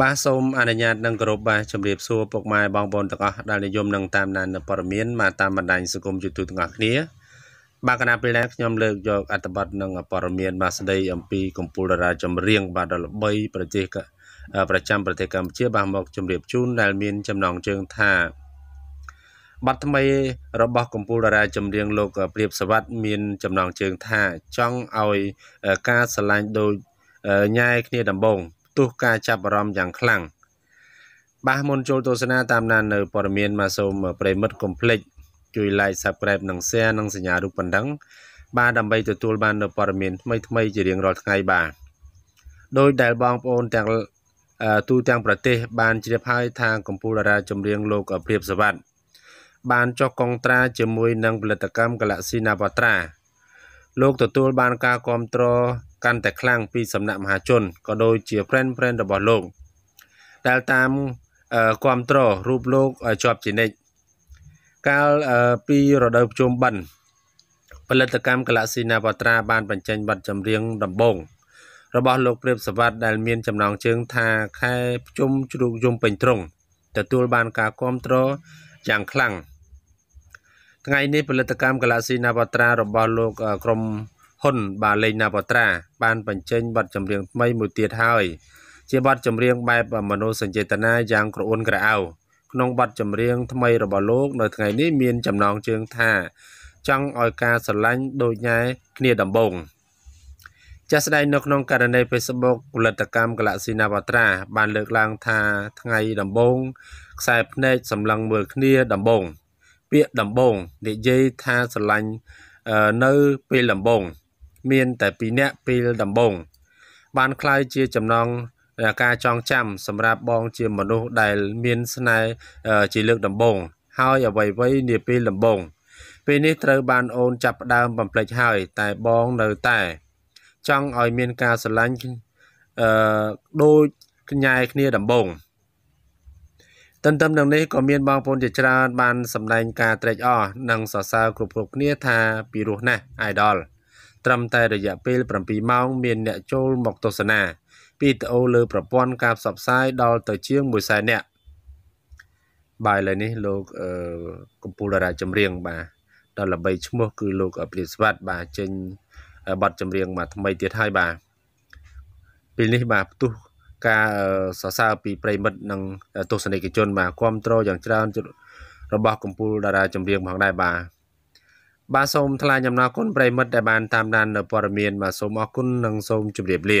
បាទសូមអនុញ្ញាតនឹងគោរពបាទជម្រាបសួរពុកម៉ែបងប្អូនទាំងអស់ដែលនិយមនឹងតាមដានព័ត៌មានបាទតាមបណ្ដាញសង្គម YouTube ទាំងអស់គ្នាបាទគណៈពេលនេះខ្ញុំលើកយកអត្ថបទនឹងព័ត៌មានបាទស្ដីអំពីកម្ពុជាតារាចម្រៀងបាទដល់ល្បី ប្រទេសប្រចាំប្រទេសកម្ពុជាបាទមកជម្រាបជូនដែលមានចំណងជើងថាបាត់ថ្មីរបស់កម្ពុជាតារាចម្រៀងលោកព្រាបសវត្តមានចំណងជើងថា ចង់ឲ្យការឆ្លាញ់ដូចញ៉ែគ្នាដំបងទោសការចាប់អារម្មណ៍យ៉ាងខ្លាំងបាទមុនចូលទស្សនាតាមដាននៅព័ត៌មានមកសូមប្រិមិត្តកុំភ្លេចជួយ like subscribe និង share និងសញ្ញារូបបណ្ដឹង បាទដើម្បីទទួលបាននូវព័ត៌មានថ្មីថ្មីជារៀងរាល់ថ្ងៃបាទដោយដែលបងប្អូនទាំងទូទាំងប្រទេស បានជ្រាបហើយថាកម្ពុជាតារាចម្រៀងលោកព្រាបសវັດបានចុះកងត្រាជាមួយនឹងផលិតកម្ម Galaxy Navatra លោកទទួលបានការគ្រប់គ្រងកាន់តែខ្លាំងពីសំណាក់មហាជនក៏ដូចជា friend friend របស់លោកដែលតាមគ្រប់គ្រងរូបលោកជាប់ជានិច្ចកាលពីរដូវភ្ជុំបិណ្ឌផលិតកម្មកាឡាស៊ីណាវ៉ាត្រា បានបញ្ចេញប័ណ្ណចម្រៀងដំបូងរបស់លោកព្រាបសវັດដែលមានចំណងជើងថាខែភ្ជុំជ្រូកយំពេញត្រង់ទទួលបានការគ្រប់គ្រងយ៉ាងខ្លាំង។ថ្ងៃនេះផលិតកម្ម Galaxy Navatra របស់លោកក្រុមហ៊ុនបាលេង Navatra បានបញ្ចេញបទចម្រៀងថ្មីមួយទៀតហើយ ជាបទចម្រៀងបែបមនោសញ្ចេតនាយ៉ាងក្រអូនក្រអៅក្នុងបទចម្រៀងថ្មីរបស់លោកនៅថ្ងៃនេះមានចំណងជើងថាចង់ឲ្យការស្រឡាញ់ដូចញ៉ែគ្នាដំបូងចាស់ស្ដែងនៅក្នុងករណី Facebook ផលិតកម្ម Galaxy Navatra បានលើកឡើងថាថ្ងៃដំបូងខ្សែភ្នែកសម្លឹងមើលគ្នាដំបូងពាក្យដំបង និយាយថាស្រឡាញ់នៅពេលដំបងមានតែពីរនាក់ពេលដំបងបានคล้ายជាចំណងការចងចាំ សម្រាប់បងជាមនុស្សដែលមានស្នេហ៍ជាលើកដំបូងហើយអ្វីៗនាពេលដំបូងពេលនេះត្រូវបានអូនចាប់ផ្ដើមបំភ្លេចហើយតែបងនៅតែ ចង់ឲ្យមានការស្រឡាញ់អឺដូចញ៉ែគ្នាដំបូងទន្ទឹមនឹងនេះក៏មានបងប្អូនជាច្រើនបានសម្ដែងការត្រេកអរនិងសរសើរគ្រប់គ្រប់គ្នាថាពីរោះណាស់ Idol ត្រឹមតែរយៈពេល7ម៉ោងមានអ្នកចូលមកទស្សនាវីដេអូលើប្រព័ន្ធការផ្សព្វផ្សាយដល់ទៅជាង100,000នាក់បាទឥឡូវនេះលោកអឺកំពូលតារាចម្រៀងបាទដល់ល្បីឈ្មោះ គឺលោកព្រាបស្វាតបាទចេញប័ណ្ណចម្រៀងមកថ្មីទៀតហើយបាទពេលនេះបាទផ្ទុះការសរសើរពីប្រិមិត្តនិងទស្សនិកជនបាទគ្រប់គ្រងយ៉ាងច្រើនរបស់កម្ពុជាតារាចម្រៀងផងដែរបាទបាទសូមថ្លែងអំណរគុណប្រិមិត្តដែលបានតាមដាននៅព័ត៌មានបាទសូមអរគុណនិងសូមជម្រាបលា